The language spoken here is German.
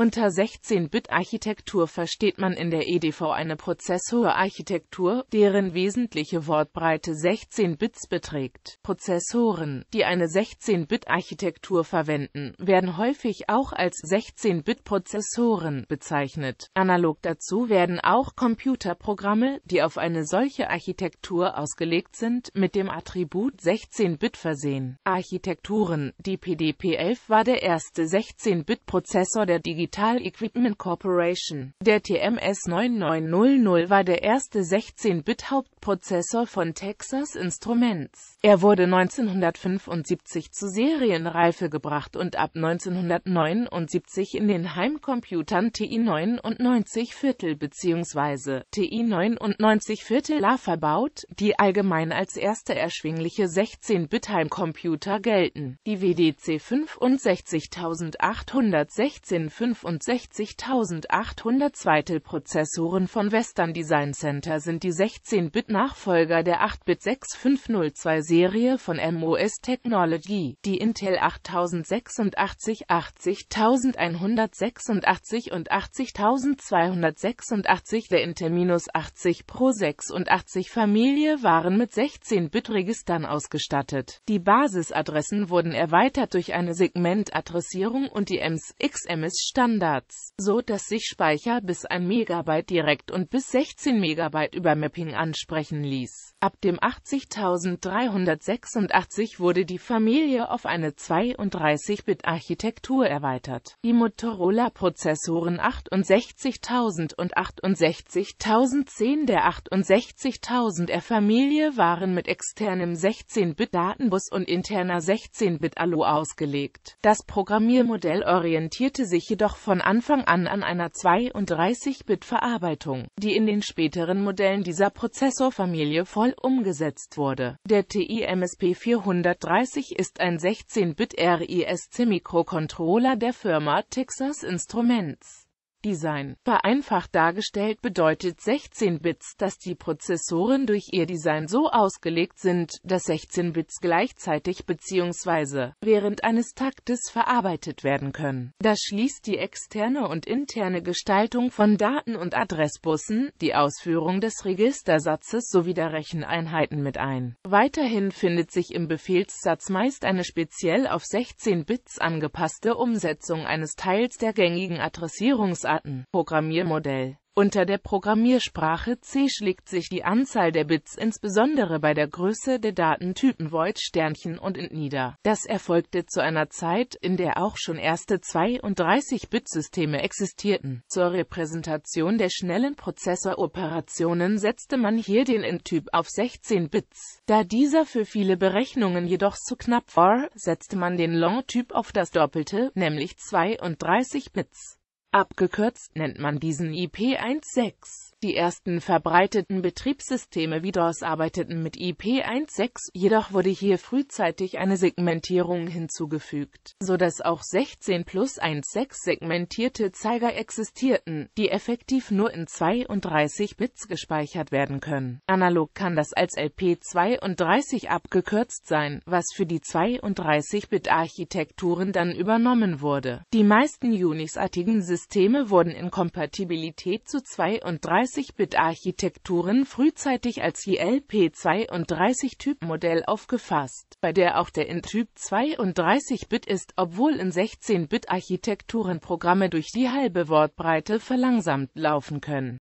Unter 16-Bit-Architektur versteht man in der EDV eine Prozessorarchitektur, deren wesentliche Wortbreite 16 Bits beträgt. Prozessoren, die eine 16-Bit-Architektur verwenden, werden häufig auch als 16-Bit-Prozessoren bezeichnet. Analog dazu werden auch Computerprogramme, die auf eine solche Architektur ausgelegt sind, mit dem Attribut 16-Bit versehen. Architekturen Die PDP-11 war der erste 16-Bit-Prozessor der digitalen Digital Equipment Corporation. Der TMS 9900 war der erste 16-Bit-Hauptprozessor von Texas Instruments. Er wurde 1975 zur Serienreife gebracht und ab 1979 in den Heimcomputern TI 99 Viertel bzw. TI 99 Viertel A verbaut, die allgemein als erste erschwingliche 16-Bit-Heimcomputer gelten. Die WDC 65816 65802 Prozessoren von Western Design Center sind die 16-Bit-Nachfolger der 8-Bit-6502-Serie von MOS Technology, die Intel 8086, 80186 und 80286 der Intel-80 Pro 86-Familie waren mit 16-Bit-Registern ausgestattet. Die Basisadressen wurden erweitert durch eine Segmentadressierung und die EMS, XMS-Standard Standards, so dass sich Speicher bis 1 MB direkt und bis 16 MB über Mapping ansprechen ließ Ab dem 80.386 wurde die Familie auf eine 32-Bit-Architektur erweitert. Die Motorola-Prozessoren 68000 und 68010 der 68000er Familie waren mit externem 16-Bit-Datenbus und interner 16-Bit-ALU ausgelegt. Das Programmiermodell orientierte sich jedoch von Anfang an an einer 32-Bit-Verarbeitung, die in den späteren Modellen dieser Prozessorfamilie voll voll umgesetzt wurde. Der TI-MSP 430 ist ein 16-Bit RISC-Mikrocontroller der Firma Texas Instruments. Design. Vereinfacht dargestellt bedeutet 16 Bits, dass die Prozessoren durch ihr Design so ausgelegt sind, dass 16 Bits gleichzeitig bzw. während eines Taktes verarbeitet werden können. Das schließt die externe und interne Gestaltung von Daten- und Adressbussen, die Ausführung des Registersatzes sowie der Recheneinheiten mit ein. Weiterhin findet sich im Befehlssatz meist eine speziell auf 16 Bits angepasste Umsetzung eines Teils der gängigen Adressierungs Arten-Programmiermodell. Unter der Programmiersprache C schlägt sich die Anzahl der Bits insbesondere bei der Größe der Datentypen Void, Sternchen und Int nieder. Das erfolgte zu einer Zeit, in der auch schon erste 32-Bit-Systeme existierten. Zur Repräsentation der schnellen Prozessoroperationen setzte man hier den Int-Typ auf 16 Bits. Da dieser für viele Berechnungen jedoch zu knapp war, setzte man den Long-Typ auf das Doppelte, nämlich 32 Bits. Abgekürzt nennt man diesen IP-1.6. Die ersten verbreiteten Betriebssysteme wie DOS arbeiteten mit IP16, jedoch wurde hier frühzeitig eine Segmentierung hinzugefügt, so dass auch 16 plus 16 segmentierte Zeiger existierten, die effektiv nur in 32 Bits gespeichert werden können. Analog kann das als LP32 abgekürzt sein, was für die 32-Bit-Architekturen dann übernommen wurde. Die meisten Unix-artigen Systeme wurden in Kompatibilität zu 32 32-Bit-Architekturen frühzeitig als JLP32-Typmodell aufgefasst, bei der auch der In-Typ 32-Bit ist, obwohl in 16-Bit-Architekturen Programme durch die halbe Wortbreite verlangsamt laufen können